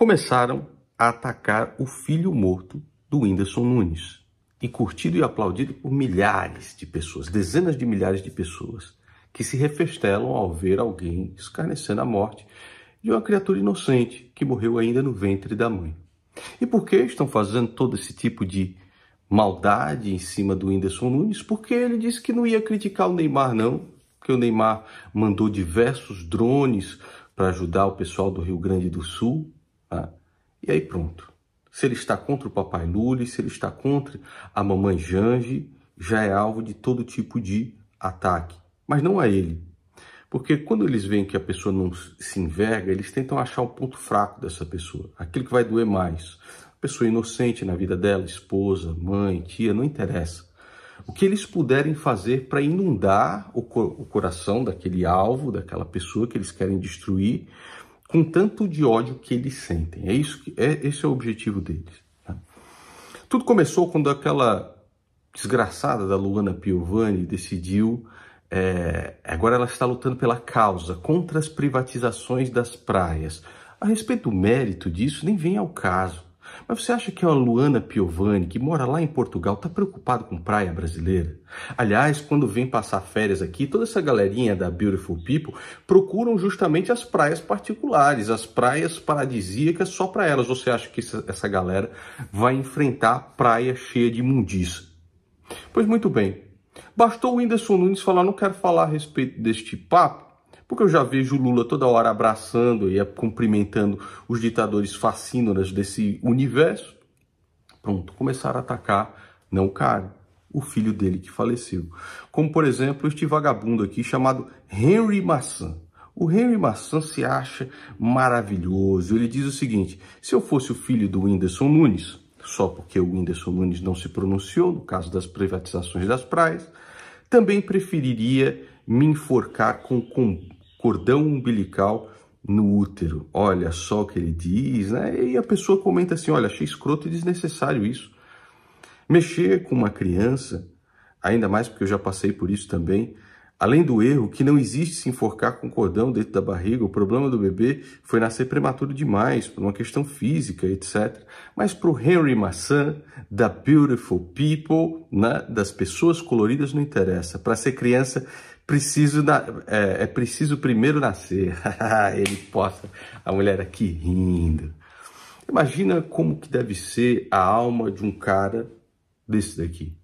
começaram a atacar o filho morto do Whindersson Nunes. E curtido e aplaudido por milhares de pessoas, dezenas de milhares de pessoas, que se refestelam ao ver alguém escarnecendo a morte de uma criatura inocente que morreu ainda no ventre da mãe. E por que estão fazendo todo esse tipo de maldade em cima do Whindersson Nunes? Porque ele disse que não ia criticar o Neymar, não, que o Neymar mandou diversos drones para ajudar o pessoal do Rio Grande do Sul Tá? E aí pronto. Se ele está contra o papai Lula, se ele está contra a mamãe Jange, já é alvo de todo tipo de ataque. Mas não a ele. Porque quando eles veem que a pessoa não se enverga, eles tentam achar o ponto fraco dessa pessoa, aquilo que vai doer mais. A pessoa inocente na vida dela, esposa, mãe, tia, não interessa. O que eles puderem fazer para inundar o, co o coração daquele alvo, daquela pessoa que eles querem destruir, com tanto de ódio que eles sentem. É isso que é esse é o objetivo deles. Tá? Tudo começou quando aquela desgraçada da Luana Piovani decidiu é, agora ela está lutando pela causa contra as privatizações das praias. A respeito do mérito disso, nem vem ao caso. Mas você acha que a Luana Piovani, que mora lá em Portugal, está preocupado com praia brasileira? Aliás, quando vem passar férias aqui, toda essa galerinha da Beautiful People procuram justamente as praias particulares, as praias paradisíacas só para elas. Você acha que essa galera vai enfrentar praia cheia de imundícia? Pois muito bem. Bastou o Whindersson Nunes falar, não quero falar a respeito deste papo, porque eu já vejo o Lula toda hora abraçando e cumprimentando os ditadores fascínoras desse universo. Pronto, começaram a atacar, não cara, o filho dele que faleceu. Como, por exemplo, este vagabundo aqui chamado Henry Maçã. O Henry Maçã se acha maravilhoso. Ele diz o seguinte: se eu fosse o filho do Whindersson Nunes, só porque o Whindersson Nunes não se pronunciou no caso das privatizações das praias, também preferiria me enforcar com, com cordão umbilical no útero. Olha só o que ele diz, né? E a pessoa comenta assim: olha, achei escroto e desnecessário isso. Mexer com uma criança, ainda mais porque eu já passei por isso também, Além do erro, que não existe se enforcar com cordão dentro da barriga, o problema do bebê foi nascer prematuro demais, por uma questão física, etc. Mas para o Henry Maçã, da Beautiful People, né, das pessoas coloridas, não interessa. Para ser criança, preciso na, é, é, preciso primeiro nascer. Ele posta a mulher aqui rindo. Imagina como que deve ser a alma de um cara desse daqui.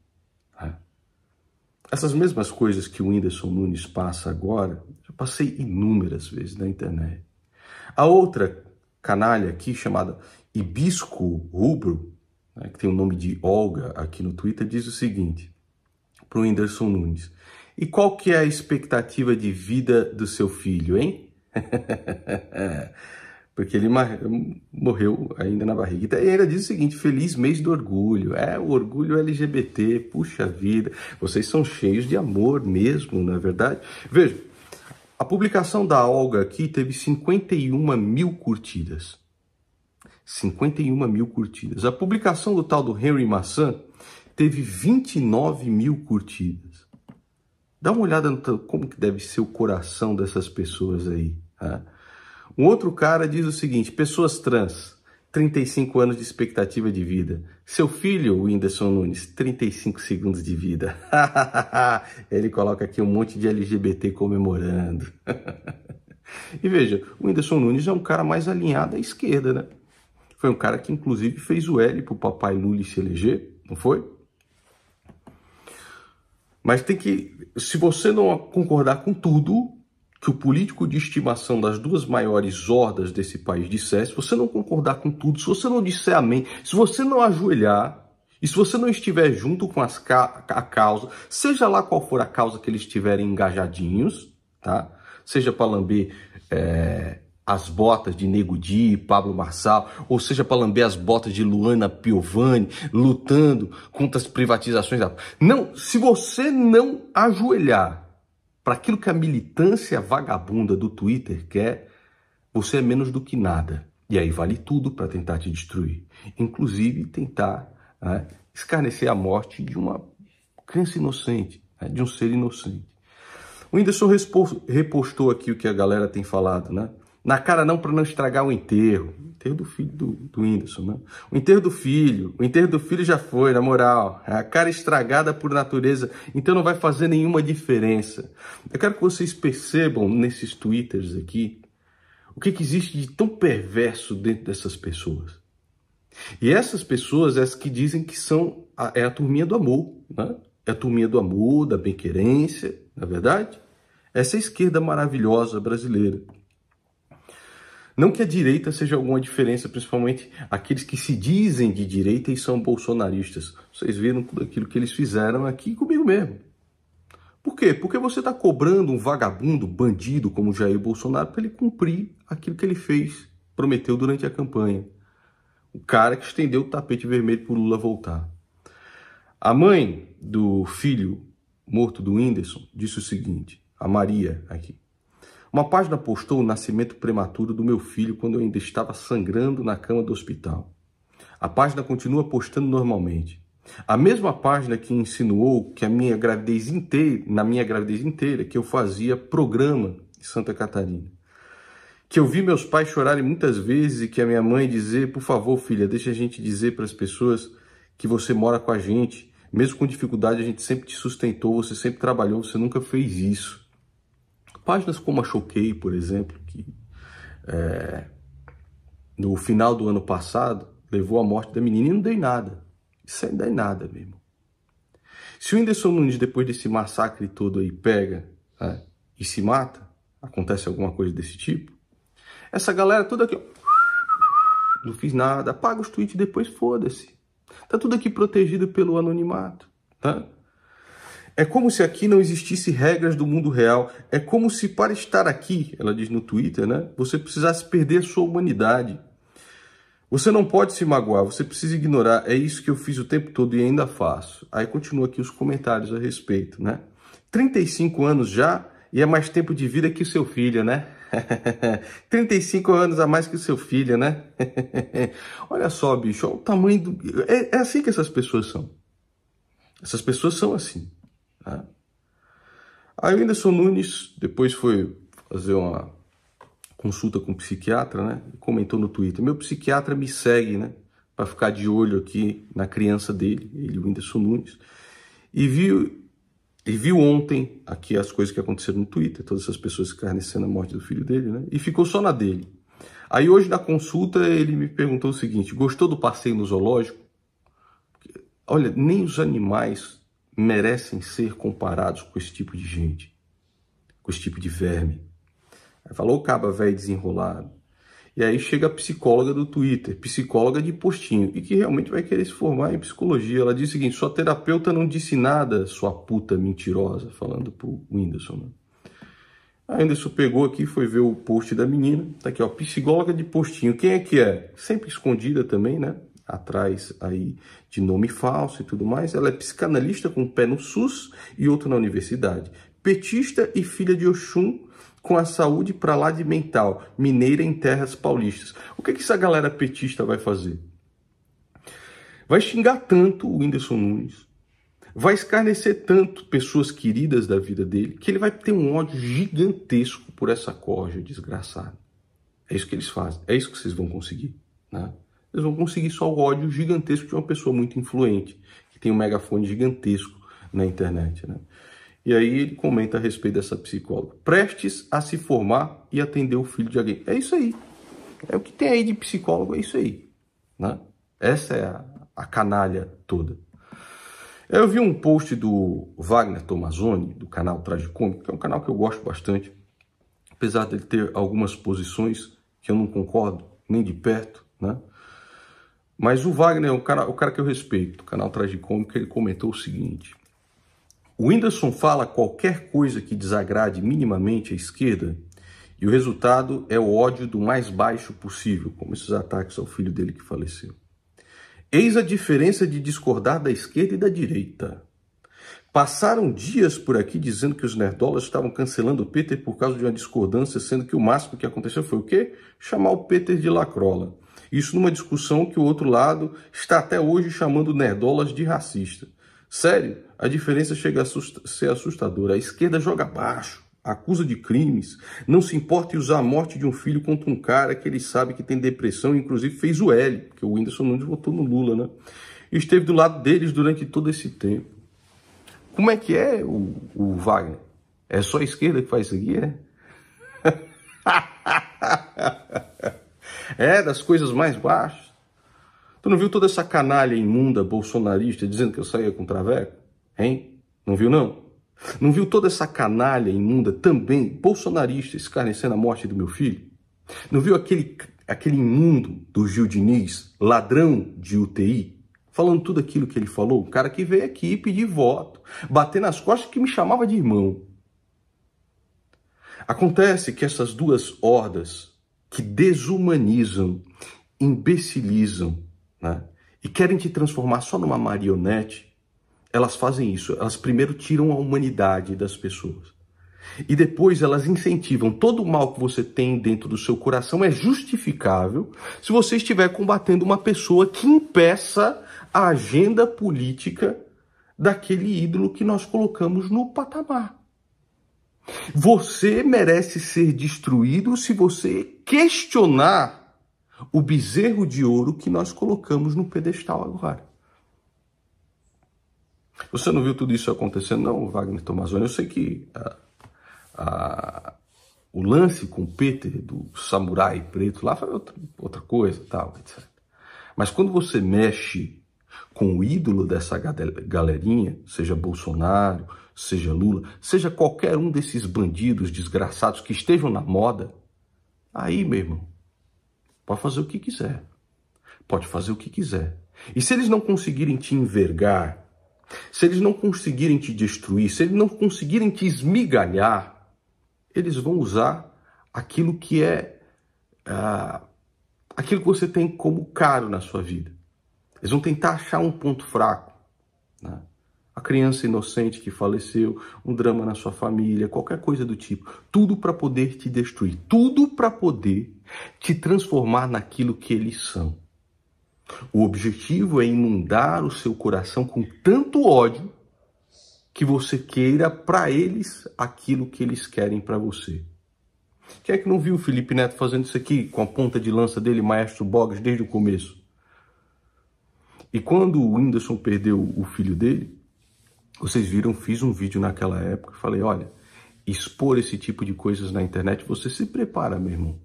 Essas mesmas coisas que o Whindersson Nunes passa agora, eu passei inúmeras vezes na internet. A outra canalha aqui, chamada Hibisco Rubro, né, que tem o nome de Olga aqui no Twitter, diz o seguinte para o Whindersson Nunes. E qual que é a expectativa de vida do seu filho, hein? É porque ele morreu ainda na barriga. E ainda diz o seguinte: feliz mês do orgulho. É, o orgulho LGBT, puxa vida, vocês são cheios de amor mesmo, não é verdade. Veja, a publicação da Olga aqui teve 51 mil curtidas. 51 mil curtidas. A publicação do tal do Henry Maçã teve 29 mil curtidas. Dá uma olhada no como que deve ser o coração dessas pessoas aí. ah? Um outro cara diz o seguinte: pessoas trans, 35 anos de expectativa de vida. Seu filho, Whindersson Nunes, 35 segundos de vida. Ele coloca aqui um monte de LGBT comemorando. e veja, o Whindersson Nunes é um cara mais alinhado à esquerda, né? Foi um cara que, inclusive, fez o L para o papai Lula se eleger, não foi? Mas tem que. Se você não concordar com tudo, que o político de estimação das duas maiores hordas desse país dissesse, se você não concordar com tudo, se você não disser amém, se você não ajoelhar, e se você não estiver junto com as ca a causa, seja lá qual for a causa que eles estiverem engajadinhos, tá? Seja para lamber é, as botas de Nego Di, Pablo Marçal, ou seja para lamber as botas de Luana Piovani, lutando contra as privatizações. Da... Não, se você não ajoelhar para aquilo que a militância vagabunda do Twitter quer, você é menos do que nada. E aí vale tudo para tentar te destruir, inclusive tentar né, escarnecer a morte de uma criança inocente, né, de um ser inocente. O Whindersson repostou aqui o que a galera tem falado, né? Na cara não para não estragar o enterro. O enterro do filho do, do Whindersson, né? O enterro do filho. O enterro do filho já foi, na moral. É a cara estragada por natureza. Então não vai fazer nenhuma diferença. Eu quero que vocês percebam nesses twitters aqui o que, que existe de tão perverso dentro dessas pessoas. E essas pessoas, essas que dizem que são a, é a turminha do amor, né? É a turminha do amor, da bem-querência, na é verdade? Essa é esquerda maravilhosa brasileira. Não que a direita seja alguma diferença, principalmente aqueles que se dizem de direita e são bolsonaristas. Vocês viram tudo aquilo que eles fizeram aqui comigo mesmo. Por quê? Porque você está cobrando um vagabundo, bandido como Jair Bolsonaro para ele cumprir aquilo que ele fez, prometeu durante a campanha. O cara que estendeu o tapete vermelho para o Lula voltar. A mãe do filho morto do Whindersson disse o seguinte, a Maria aqui. Uma página postou o nascimento prematuro do meu filho quando eu ainda estava sangrando na cama do hospital. A página continua postando normalmente. A mesma página que insinuou que a minha gravidez inteira, na minha gravidez inteira, que eu fazia programa em Santa Catarina. Que eu vi meus pais chorarem muitas vezes e que a minha mãe dizer, por favor, filha, deixa a gente dizer para as pessoas que você mora com a gente. Mesmo com dificuldade, a gente sempre te sustentou, você sempre trabalhou, você nunca fez isso. Páginas como a Choquei, por exemplo, que é, no final do ano passado levou à morte da menina e não dei nada. Isso aí não dei nada, mesmo. Se o Whindersson Nunes, depois desse massacre todo aí, pega é, e se mata, acontece alguma coisa desse tipo, essa galera toda aqui, ó, não fiz nada, apaga os tweets depois, foda-se. Tá tudo aqui protegido pelo anonimato, tá? É como se aqui não existisse regras do mundo real. É como se para estar aqui, ela diz no Twitter, né, você precisasse perder sua humanidade. Você não pode se magoar, você precisa ignorar. É isso que eu fiz o tempo todo e ainda faço. Aí continua aqui os comentários a respeito, né? 35 anos já e é mais tempo de vida que o seu filho, né? 35 anos a mais que o seu filho, né? olha só, bicho, olha o tamanho do. É, é assim que essas pessoas são. Essas pessoas são assim. Né? Aí o Whindersson Nunes depois foi fazer uma consulta com um psiquiatra, né? E comentou no Twitter: Meu psiquiatra me segue, né? Para ficar de olho aqui na criança dele, ele, o Whindersson Nunes. E viu, e viu ontem aqui as coisas que aconteceram no Twitter, todas essas pessoas escarnecendo a morte do filho dele, né? E ficou só na dele. Aí hoje na consulta ele me perguntou o seguinte: Gostou do passeio no zoológico? Olha, nem os animais merecem ser comparados com esse tipo de gente, com esse tipo de verme. Aí falou caba velho desenrolado. E aí chega a psicóloga do Twitter, psicóloga de postinho, e que realmente vai querer se formar em psicologia. Ela diz o seguinte: sua terapeuta não disse nada, sua puta mentirosa, falando pro Whindersson. Né? A Whindersson pegou aqui, foi ver o post da menina, tá aqui, ó, psicóloga de postinho. Quem é que é? Sempre escondida também, né? atrás aí de nome falso e tudo mais. Ela é psicanalista com um pé no SUS e outro na universidade. Petista e filha de Oxum com a saúde para lá de mental, mineira em terras paulistas. O que, é que essa galera petista vai fazer? Vai xingar tanto o Whindersson Nunes, vai escarnecer tanto pessoas queridas da vida dele, que ele vai ter um ódio gigantesco por essa corja desgraçada. É isso que eles fazem, é isso que vocês vão conseguir. Né? Eles vão conseguir só o ódio gigantesco de uma pessoa muito influente, que tem um megafone gigantesco na internet. Né? E aí ele comenta a respeito dessa psicóloga. Prestes a se formar e atender o filho de alguém. É isso aí. É o que tem aí de psicólogo, é isso aí. Né? Essa é a, a canalha toda. Eu vi um post do Wagner Tomazoni, do canal Tragicômico, que é um canal que eu gosto bastante, apesar dele ter algumas posições que eu não concordo nem de perto, né? Mas o Wagner, o é cara, o cara que eu respeito, do canal Tragicômico, ele comentou o seguinte: o Whindersson fala qualquer coisa que desagrade minimamente a esquerda e o resultado é o ódio do mais baixo possível, como esses ataques ao filho dele que faleceu. Eis a diferença de discordar da esquerda e da direita. Passaram dias por aqui dizendo que os nerdolas estavam cancelando o Peter por causa de uma discordância, sendo que o máximo que aconteceu foi o quê? Chamar o Peter de lacrola. Isso numa discussão que o outro lado está até hoje chamando nerdolas de racista. Sério, a diferença chega a ser assustadora. A esquerda joga baixo, acusa de crimes, não se importa em usar a morte de um filho contra um cara que ele sabe que tem depressão e inclusive fez o L, porque o Whindersson Nunes votou no Lula, né? E esteve do lado deles durante todo esse tempo. Como é que é o, o Wagner? É só a esquerda que faz isso aqui, é? É, das coisas mais baixas. Tu não viu toda essa canalha imunda bolsonarista dizendo que eu saía com traveco? Hein? Não viu, não? Não viu toda essa canalha imunda também bolsonarista escarnecendo a morte do meu filho? Não viu aquele, aquele imundo do Gil Diniz, ladrão de UTI, falando tudo aquilo que ele falou? O cara que veio aqui pedir voto, bater nas costas que me chamava de irmão. Acontece que essas duas hordas que desumanizam, imbecilizam né? e querem te transformar só numa marionete, elas fazem isso. Elas primeiro tiram a humanidade das pessoas. E depois elas incentivam todo o mal que você tem dentro do seu coração é justificável se você estiver combatendo uma pessoa que impeça a agenda política daquele ídolo que nós colocamos no patamar. Você merece ser destruído se você questionar o bezerro de ouro que nós colocamos no pedestal agora. Você não viu tudo isso acontecendo, não, Wagner Tomazoni? Eu sei que a, ah, a, ah, o lance com Peter do samurai preto lá foi outra, outra coisa, tal, etc. Mas quando você mexe com o ídolo dessa galerinha, seja Bolsonaro, seja Lula, seja qualquer um desses bandidos desgraçados que estejam na moda, Aí, meu irmão, pode fazer o que quiser. Pode fazer o que quiser. E se eles não conseguirem te envergar, se eles não conseguirem te destruir, se eles não conseguirem te esmigalhar, eles vão usar aquilo que é ah, aquilo que você tem como caro na sua vida. Eles vão tentar achar um ponto fraco. Né? a criança inocente que faleceu, um drama na sua família, qualquer coisa do tipo. Tudo para poder te destruir, tudo para poder te transformar naquilo que eles são. O objetivo é inundar o seu coração com tanto ódio que você queira para eles aquilo que eles querem para você. Quem é que não viu o Felipe Neto fazendo isso aqui com a ponta de lança dele, Maestro Boggs, desde o começo? E quando o Whindersson perdeu o filho dele, vocês viram, fiz um vídeo naquela época, falei, olha, expor esse tipo de coisas na internet, você se prepara, meu irmão.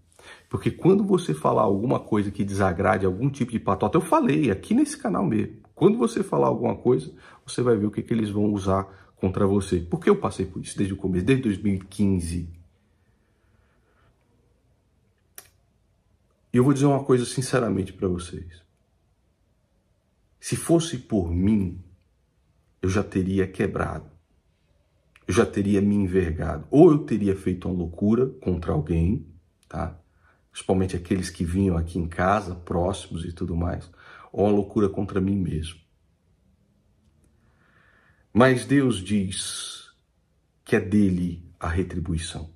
Porque quando você falar alguma coisa que desagrade, algum tipo de patota, eu falei aqui nesse canal mesmo. Quando você falar alguma coisa, você vai ver o que, que eles vão usar contra você. Porque eu passei por isso desde o começo, desde 2015. E eu vou dizer uma coisa sinceramente para vocês. Se fosse por mim, eu já teria quebrado, eu já teria me envergado, ou eu teria feito uma loucura contra alguém, tá? Principalmente aqueles que vinham aqui em casa, próximos e tudo mais, ou uma loucura contra mim mesmo. Mas Deus diz que é dele a retribuição.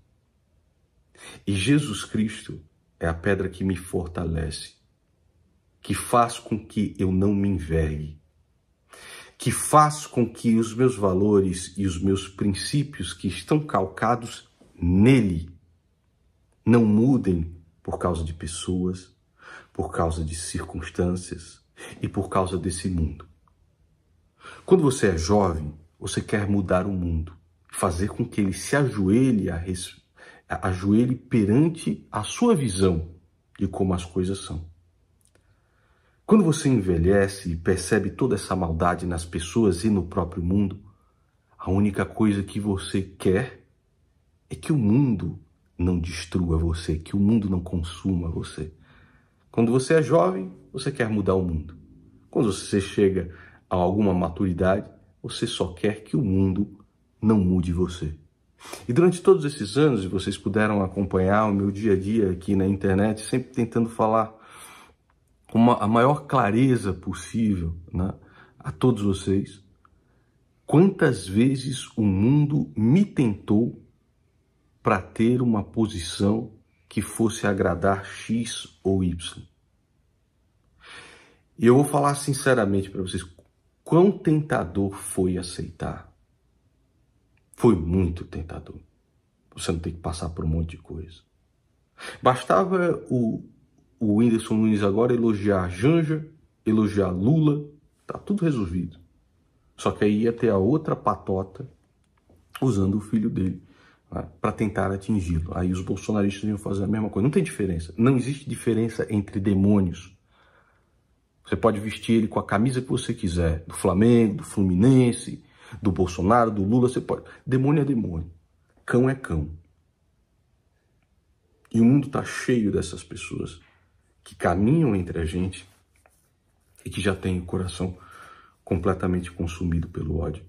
E Jesus Cristo é a pedra que me fortalece, que faz com que eu não me envergue, que faz com que os meus valores e os meus princípios que estão calcados nele não mudem por causa de pessoas, por causa de circunstâncias e por causa desse mundo. Quando você é jovem, você quer mudar o mundo, fazer com que ele se ajoelhe, a res... ajoelhe perante a sua visão de como as coisas são. Quando você envelhece e percebe toda essa maldade nas pessoas e no próprio mundo, a única coisa que você quer é que o mundo não destrua você, que o mundo não consuma você. Quando você é jovem, você quer mudar o mundo. Quando você chega a alguma maturidade, você só quer que o mundo não mude você. E durante todos esses anos, vocês puderam acompanhar o meu dia a dia aqui na internet, sempre tentando falar com uma, a maior clareza possível né, a todos vocês quantas vezes o mundo me tentou para ter uma posição que fosse agradar X ou Y. E eu vou falar sinceramente para vocês, quão tentador foi aceitar. Foi muito tentador. Você não tem que passar por um monte de coisa. Bastava o o Whindersson Nunes agora elogiar Janja, elogiar Lula, tá tudo resolvido. Só que aí ia ter a outra patota usando o filho dele né, para tentar atingi-lo. Aí os bolsonaristas iam fazer a mesma coisa. Não tem diferença. Não existe diferença entre demônios. Você pode vestir ele com a camisa que você quiser, do Flamengo, do Fluminense, do Bolsonaro, do Lula, você pode. Demônio é demônio. Cão é cão. E o mundo está cheio dessas pessoas que caminham entre a gente e que já têm o coração completamente consumido pelo ódio.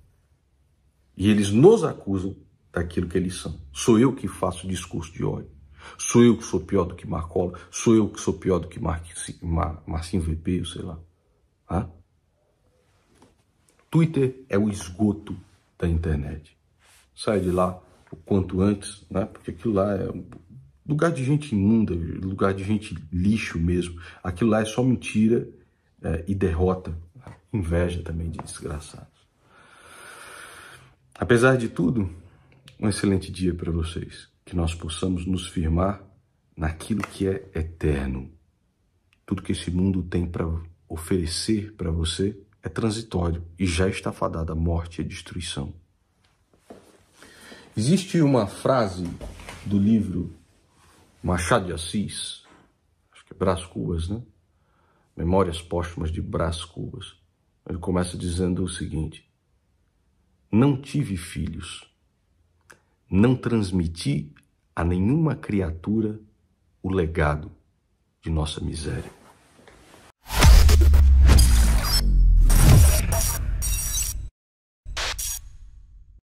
E eles nos acusam daquilo que eles são. Sou eu que faço discurso de ódio. Sou eu que sou pior do que Marcola. Sou eu que sou pior do que Mar... Mar... Marcinho VP, sei lá. Hã? Twitter é o esgoto da internet. Sai de lá o quanto antes, né? porque aquilo lá é Lugar de gente imunda, lugar de gente lixo mesmo. Aquilo lá é só mentira é, e derrota. Inveja também de desgraçados. Apesar de tudo, um excelente dia para vocês. Que nós possamos nos firmar naquilo que é eterno. Tudo que esse mundo tem para oferecer para você é transitório e já está fadado à morte e à destruição. Existe uma frase do livro Machado de Assis, acho que é Brás Cubas, né? Memórias Póstumas de Brás Cubas. Ele começa dizendo o seguinte: Não tive filhos, não transmiti a nenhuma criatura o legado de nossa miséria.